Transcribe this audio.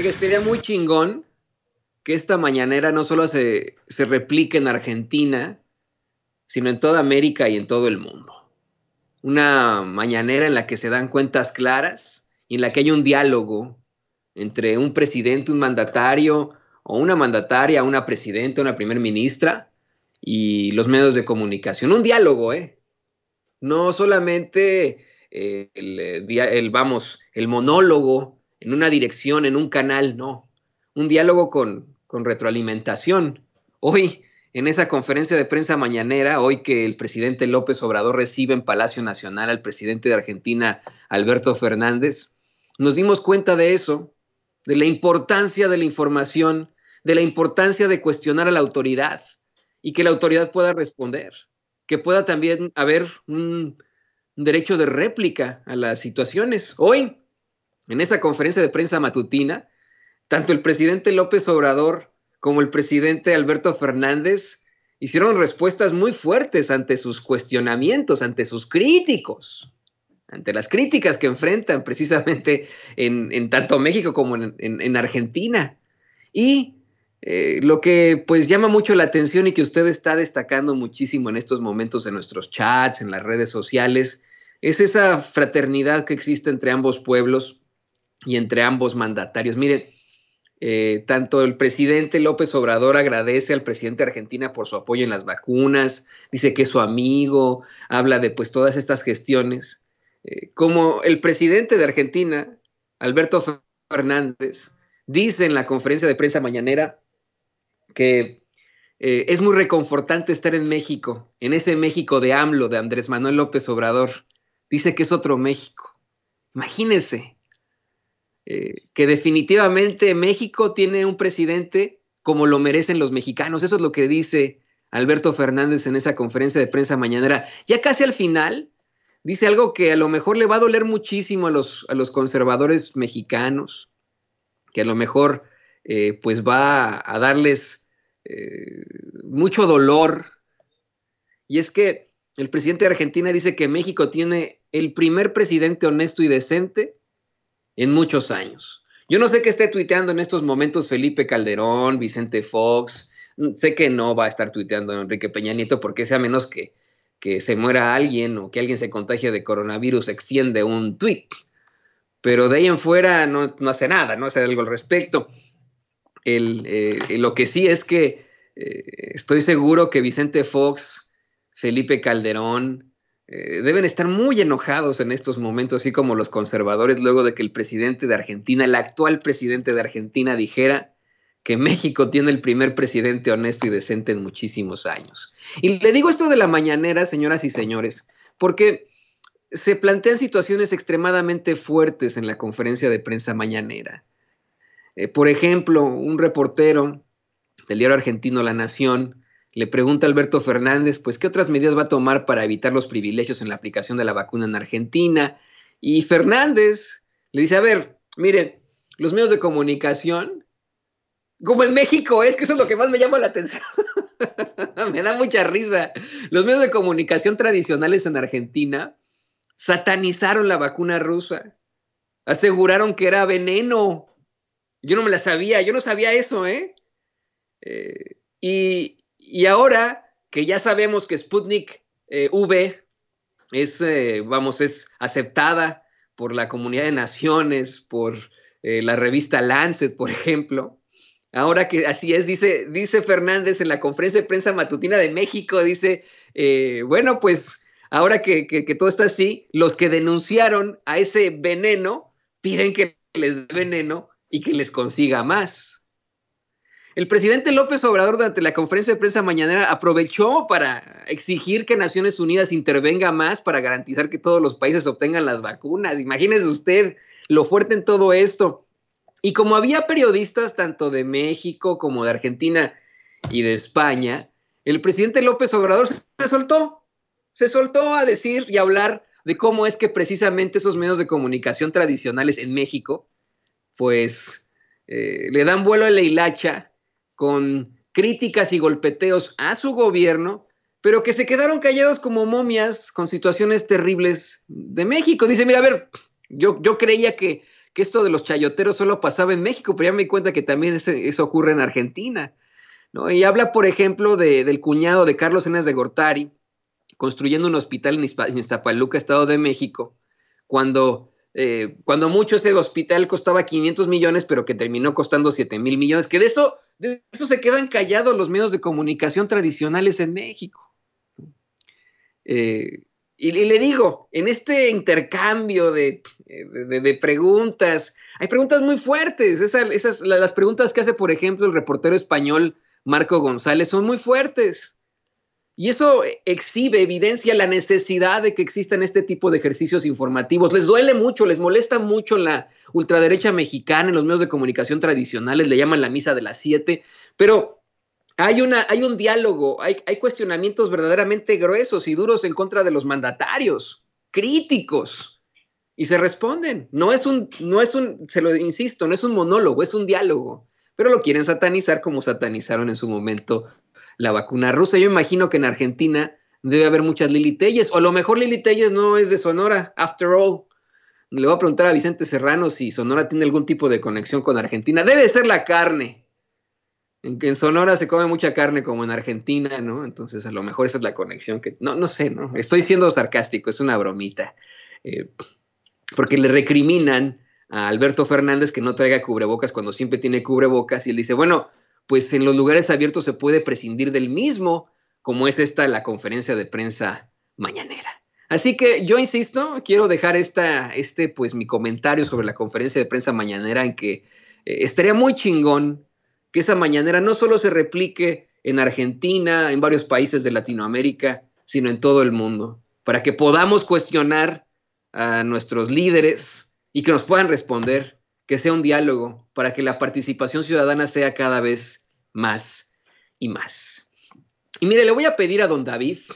que estaría muy chingón que esta mañanera no solo se, replique en Argentina, sino en toda América y en todo el mundo. Una mañanera en la que se dan cuentas claras y en la que hay un diálogo entre un presidente, un mandatario, o una mandataria, una presidenta, una primer ministra y los medios de comunicación. Un diálogo, ¿eh? No solamente eh, eh, vamos, el monólogo en una dirección, en un canal, no. Un diálogo con, con retroalimentación. Hoy, en esa conferencia de prensa mañanera, hoy que el presidente López Obrador recibe en Palacio Nacional al presidente de Argentina, Alberto Fernández, nos dimos cuenta de eso, de la importancia de la información, de la importancia de cuestionar a la autoridad y que la autoridad pueda responder, que pueda también haber un derecho de réplica a las situaciones. Hoy, en esa conferencia de prensa matutina, tanto el presidente López Obrador como el presidente Alberto Fernández hicieron respuestas muy fuertes ante sus cuestionamientos, ante sus críticos, ante las críticas que enfrentan precisamente en, tanto México como en, Argentina. Y eh, lo que pues llama mucho la atención y que usted está destacando muchísimo en estos momentos en nuestros chats, en las redes sociales, es esa fraternidad que existe entre ambos pueblos, y entre ambos mandatarios. Miren, eh, tanto el presidente López Obrador agradece al presidente de Argentina por su apoyo en las vacunas, dice que es su amigo, habla de pues todas estas gestiones, eh, como el presidente de Argentina, Alberto Fernández, dice en la conferencia de prensa mañanera que eh, es muy reconfortante estar en México, en ese México de AMLO, de Andrés Manuel López Obrador. Dice que es otro México. Imagínense, eh, que definitivamente México tiene un presidente como lo merecen los mexicanos. Eso es lo que dice Alberto Fernández en esa conferencia de prensa mañanera. Ya casi al final, dice algo que a lo mejor le va a doler muchísimo a los, conservadores mexicanos, que a lo mejor eh, pues va a darles eh, mucho dolor. Y es que el presidente de Argentina dice que México tiene el primer presidente honesto y decente en muchos años. Yo no sé qué esté tuiteando en estos momentos Felipe Calderón, Vicente Fox. Mm, sé que no va a estar tuiteando Enrique Peña Nieto porque sea menos que, se muera alguien o que alguien se contagie de coronavirus, extiende un tuit. Pero de ahí en fuera no, hace nada, no hace algo al respecto. Eh, lo que sí es que eh, estoy seguro que Vicente Fox, Felipe Calderón, eh, deben estar muy enojados en estos momentos, así como los conservadores, luego de que el presidente de Argentina, el actual presidente de Argentina, dijera que México tiene el primer presidente honesto y decente en muchísimos años. Y le digo esto de la mañanera, señoras y señores, porque se plantean situaciones extremadamente fuertes en la conferencia de prensa mañanera. Eh, por ejemplo, un reportero del diario argentino La Nación le pregunta Alberto Fernández, pues, ¿qué otras medidas va a tomar para evitar los privilegios en la aplicación de la vacuna en Argentina? Y Fernández le dice, a ver, miren, los medios de comunicación, como en México, ¿eh? es que eso es lo que más me llama la atención. me da mucha risa. Los medios de comunicación tradicionales en Argentina satanizaron la vacuna rusa. Aseguraron que era veneno. Yo no me la sabía, yo no sabía eso, ¿eh? eh y, y ahora que ya sabemos que Sputnik eh, V es, eh, vamos, es aceptada por la comunidad de naciones, por eh, la revista Lancet, por ejemplo. Ahora que así es, dice, dice Fernández en la conferencia de prensa matutina de México, dice, bueno, pues ahora que, que todo está así, los que denunciaron a ese veneno piden que les dé veneno y que les consiga más. El presidente López Obrador durante la conferencia de prensa mañanera aprovechó para exigir que Naciones Unidas intervenga más para garantizar que todos los países obtengan las vacunas. Imagínese usted lo fuerte en todo esto. Y como había periodistas tanto de México como de Argentina y de España, el presidente López Obrador se soltó, se soltó a decir y hablar de cómo es que precisamente esos medios de comunicación tradicionales en México, pues eh, le dan vuelo a la hilacha con críticas y golpeteos a su gobierno, pero que se quedaron callados como momias con situaciones terribles de México. Dice, mira, a ver, yo, yo creía que, esto de los chayoteros solo pasaba en México, pero ya me di cuenta que también eso ocurre en Argentina. ¿no? Y habla, por ejemplo, del cuñado de Carlos Enes de Gortari, construyendo un hospital en, Iztapaluca, Estado de México, cuando eh, cuando mucho ese hospital costaba 500 millones, pero que terminó costando 7 mil millones, que de eso, de eso se quedan callados los medios de comunicación tradicionales en México. Eh, y, le digo, en este intercambio de, preguntas, hay preguntas muy fuertes. las preguntas que hace, por ejemplo, el reportero español Marco González son muy fuertes. Y eso exhibe, evidencia la necesidad de que existan este tipo de ejercicios informativos. Les duele mucho, les molesta mucho la ultraderecha mexicana en los medios de comunicación tradicionales, le llaman la misa de las siete, pero hay, una, hay un diálogo, hay, hay cuestionamientos verdaderamente gruesos y duros en contra de los mandatarios, críticos, y se responden. No es un, no es un, se lo insisto, no es un monólogo, es un diálogo pero lo quieren satanizar como satanizaron en su momento la vacuna rusa. Yo imagino que en Argentina debe haber muchas Lili o a lo mejor Lili no es de Sonora, after all. Le voy a preguntar a Vicente Serrano si Sonora tiene algún tipo de conexión con Argentina. Debe ser la carne. En, en Sonora se come mucha carne como en Argentina, ¿no? Entonces a lo mejor esa es la conexión que... No, no sé, ¿no? Estoy siendo sarcástico, es una bromita. Eh, porque le recriminan a Alberto Fernández que no traiga cubrebocas cuando siempre tiene cubrebocas y él dice, bueno, pues en los lugares abiertos se puede prescindir del mismo, como es esta la conferencia de prensa mañanera. Así que yo insisto, quiero dejar esta, este, pues mi comentario sobre la conferencia de prensa mañanera en que eh, estaría muy chingón que esa mañanera no solo se replique en Argentina, en varios países de Latinoamérica, sino en todo el mundo, para que podamos cuestionar a nuestros líderes y que nos puedan responder que sea un diálogo, para que la participación ciudadana sea cada vez más y más. Y mire, le voy a pedir a don David